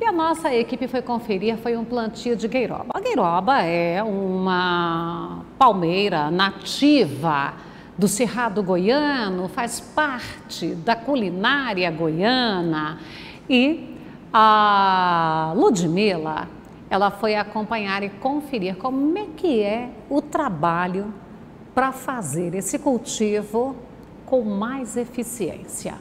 E a nossa equipe foi conferir, foi um plantio de gueiroba. A gueiroba é uma palmeira nativa do Cerrado Goiano, faz parte da culinária goiana. E a Ludmila, ela foi acompanhar e conferir como é que é o trabalho para fazer esse cultivo com mais eficiência.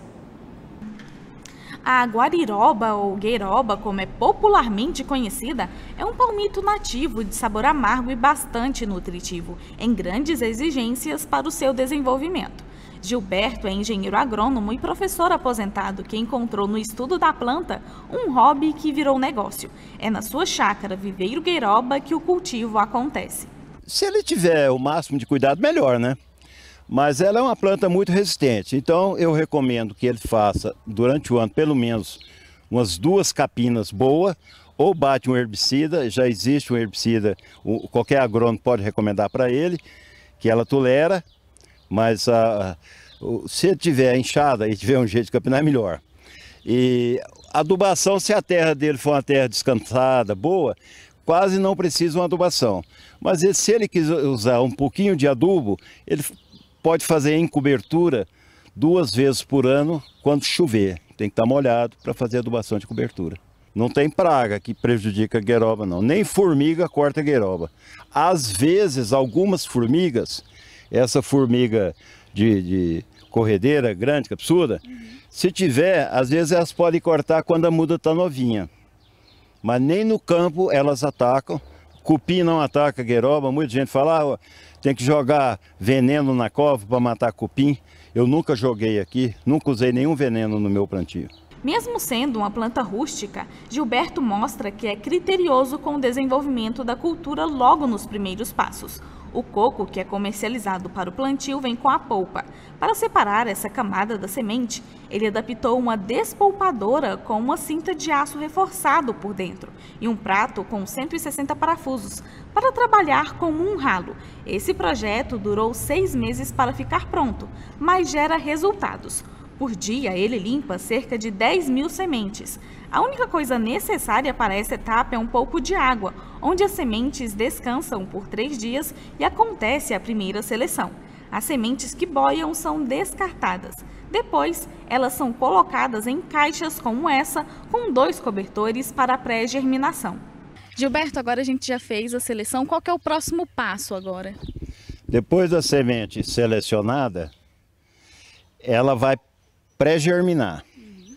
A guariroba ou gueiroba, como é popularmente conhecida, é um palmito nativo de sabor amargo e bastante nutritivo, em grandes exigências para o seu desenvolvimento. Gilberto é engenheiro agrônomo e professor aposentado que encontrou no estudo da planta um hobby que virou negócio. É na sua chácara Viveiro Gueiroba que o cultivo acontece. Se ele tiver o máximo de cuidado, melhor, né? Mas ela é uma planta muito resistente, então eu recomendo que ele faça durante o ano pelo menos umas duas capinas boas, ou bate um herbicida, já existe um herbicida, qualquer agrônomo pode recomendar para ele, que ela tolera, mas a, ah, se ele tiver inchada e tiver um jeito de capinar, é melhor. E adubação, se a terra dele for uma terra descansada, boa, quase não precisa uma adubação. Mas se ele quiser usar um pouquinho de adubo, ele pode fazer em cobertura duas vezes por ano quando chover. Tem que estar tá molhado para fazer adubação de cobertura. Não tem praga que prejudica a gueroba, não. Nem formiga corta a gueroba. Às vezes, algumas formigas, essa formiga de, de corredeira grande, capsuda, é uhum. se tiver, às vezes elas podem cortar quando a muda está novinha. Mas nem no campo elas atacam, Cupim não ataca gueroba. Muita gente fala, ah, tem que jogar veneno na cova para matar cupim. Eu nunca joguei aqui, nunca usei nenhum veneno no meu plantio. Mesmo sendo uma planta rústica, Gilberto mostra que é criterioso com o desenvolvimento da cultura logo nos primeiros passos. O coco, que é comercializado para o plantio, vem com a polpa. Para separar essa camada da semente, ele adaptou uma despolpadora com uma cinta de aço reforçado por dentro e um prato com 160 parafusos para trabalhar como um ralo. Esse projeto durou seis meses para ficar pronto, mas gera resultados. Por dia, ele limpa cerca de 10 mil sementes. A única coisa necessária para essa etapa é um pouco de água, onde as sementes descansam por três dias e acontece a primeira seleção. As sementes que boiam são descartadas. Depois, elas são colocadas em caixas como essa, com dois cobertores para pré-germinação. Gilberto, agora a gente já fez a seleção. Qual é o próximo passo agora? Depois da semente selecionada, ela vai pré-germinar uhum.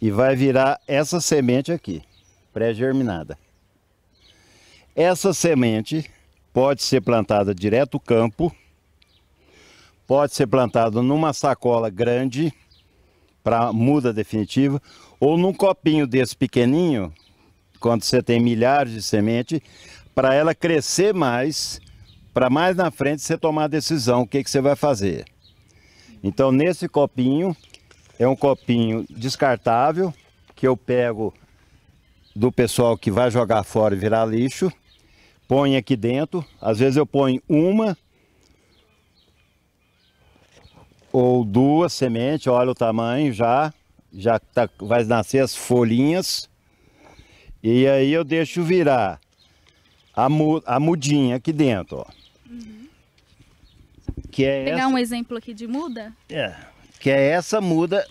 e vai virar essa semente aqui, pré-germinada. Essa semente pode ser plantada direto no campo, pode ser plantada numa sacola grande para muda definitiva ou num copinho desse pequenininho, quando você tem milhares de semente, para ela crescer mais, para mais na frente você tomar a decisão o que, que você vai fazer. Então nesse copinho, é um copinho descartável, que eu pego do pessoal que vai jogar fora e virar lixo, põe aqui dentro. Às vezes eu ponho uma ou duas sementes, olha o tamanho já, já tá, vai nascer as folhinhas. E aí eu deixo virar a, mu, a mudinha aqui dentro, ó. Uhum. Que é Vou Pegar essa... um exemplo aqui de muda? É, que é essa muda.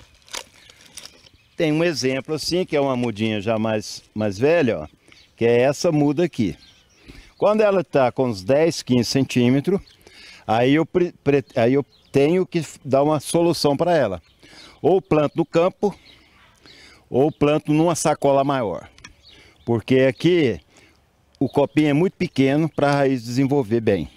Tem um exemplo assim, que é uma mudinha já mais, mais velha, ó. Que é essa muda aqui. Quando ela está com uns 10, 15 centímetros, aí eu, aí eu tenho que dar uma solução para ela. Ou planto no campo, ou planto numa sacola maior. Porque aqui o copinho é muito pequeno para a raiz desenvolver bem.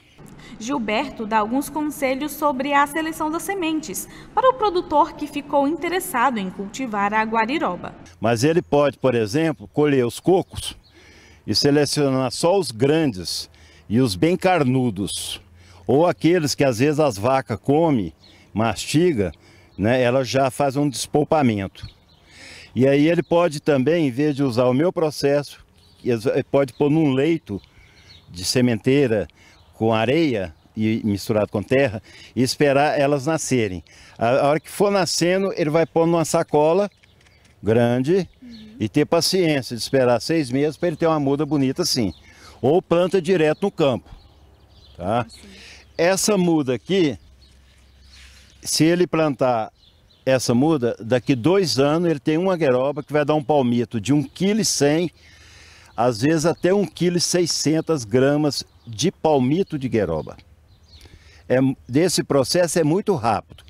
Gilberto dá alguns conselhos sobre a seleção das sementes para o produtor que ficou interessado em cultivar a guariroba. Mas ele pode, por exemplo, colher os cocos e selecionar só os grandes e os bem carnudos, ou aqueles que às vezes as vacas comem, mastiga, né, ela já faz um despolpamento. E aí ele pode também, em vez de usar o meu processo, ele eh, pode pôr num leito de sementeira com areia e misturado com terra e esperar elas nascerem. A hora que for nascendo, ele vai pôr numa sacola grande uhum. e ter paciência de esperar seis meses para ele ter uma muda bonita assim. Ou planta direto no campo. Tá? Essa muda aqui, se ele plantar essa muda, daqui dois anos ele tem uma gueroba que vai dar um palmito de 1,1 kg, às vezes até 1,6 kg gramas de palmito de gueroba. É, desse processo é muito rápido.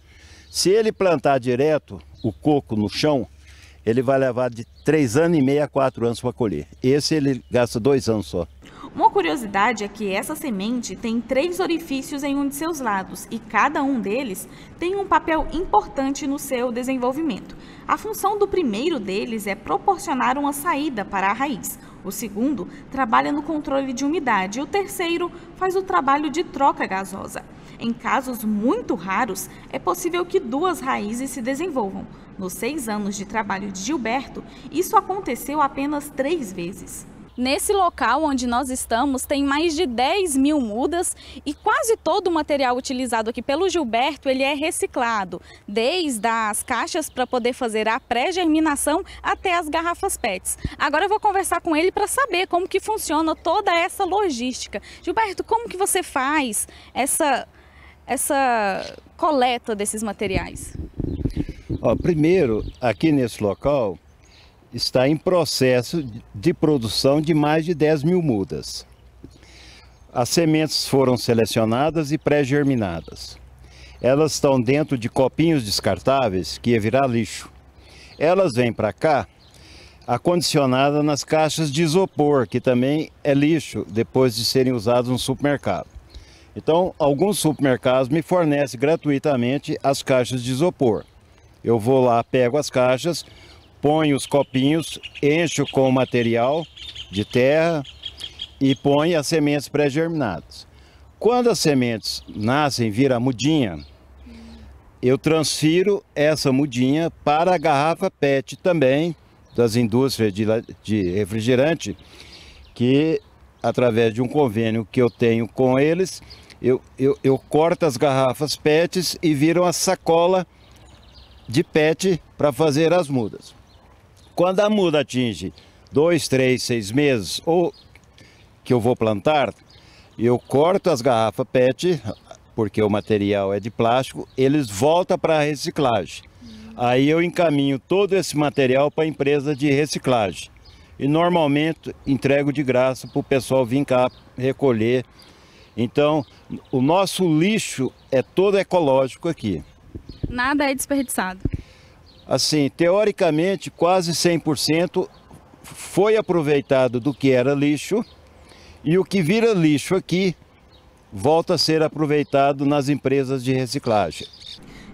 Se ele plantar direto o coco no chão, ele vai levar de 3 anos e meio a 4 anos para colher. Esse ele gasta 2 anos só. Uma curiosidade é que essa semente tem três orifícios em um de seus lados e cada um deles tem um papel importante no seu desenvolvimento. A função do primeiro deles é proporcionar uma saída para a raiz, o segundo trabalha no controle de umidade e o terceiro faz o trabalho de troca gasosa. Em casos muito raros, é possível que duas raízes se desenvolvam. Nos seis anos de trabalho de Gilberto, isso aconteceu apenas três vezes. Nesse local onde nós estamos, tem mais de 10 mil mudas e quase todo o material utilizado aqui pelo Gilberto ele é reciclado, desde as caixas para poder fazer a pré-germinação até as garrafas PETs. Agora eu vou conversar com ele para saber como que funciona toda essa logística. Gilberto, como que você faz essa essa coleta desses materiais? Ó, primeiro, aqui nesse local está em processo de produção de mais de 10 mil mudas. As sementes foram selecionadas e pré-germinadas. Elas estão dentro de copinhos descartáveis que ia virar lixo. Elas vêm para cá acondicionadas nas caixas de isopor, que também é lixo depois de serem usadas no supermercado. Então, alguns supermercados me fornecem gratuitamente as caixas de isopor. Eu vou lá, pego as caixas, ponho os copinhos, encho com o material de terra e ponho as sementes pré-germinadas. Quando as sementes nascem, vira mudinha, eu transfiro essa mudinha para a garrafa PET também, das indústrias de, de refrigerante, que através de um convênio que eu tenho com eles, eu, eu, eu corto as garrafas PETs e viro a sacola de PET para fazer as mudas. Quando a muda atinge dois, três, seis meses ou que eu vou plantar, eu corto as garrafas PET, porque o material é de plástico, eles voltam para a reciclagem. Aí eu encaminho todo esse material para a empresa de reciclagem. E normalmente entrego de graça para o pessoal vir cá recolher então, o nosso lixo é todo ecológico aqui. Nada é desperdiçado. Assim, teoricamente, quase 100% foi aproveitado do que era lixo e o que vira lixo aqui volta a ser aproveitado nas empresas de reciclagem.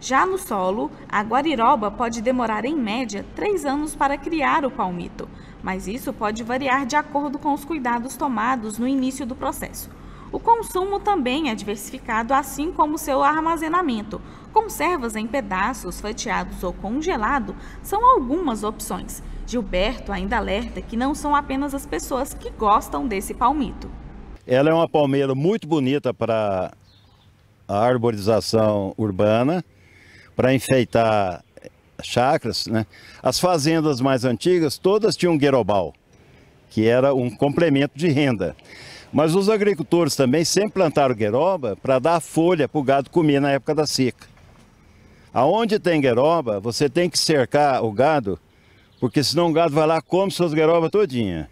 Já no solo, a guariroba pode demorar em média três anos para criar o palmito, mas isso pode variar de acordo com os cuidados tomados no início do processo. O consumo também é diversificado, assim como seu armazenamento. Conservas em pedaços, fatiados ou congelado são algumas opções. Gilberto ainda alerta que não são apenas as pessoas que gostam desse palmito. Ela é uma palmeira muito bonita para a arborização urbana, para enfeitar chacras. Né? As fazendas mais antigas todas tinham guerobal, que era um complemento de renda. Mas os agricultores também sempre plantaram gueroba para dar folha para o gado comer na época da seca. Aonde tem gueroba, você tem que cercar o gado, porque senão o gado vai lá e come suas guerobas todinha.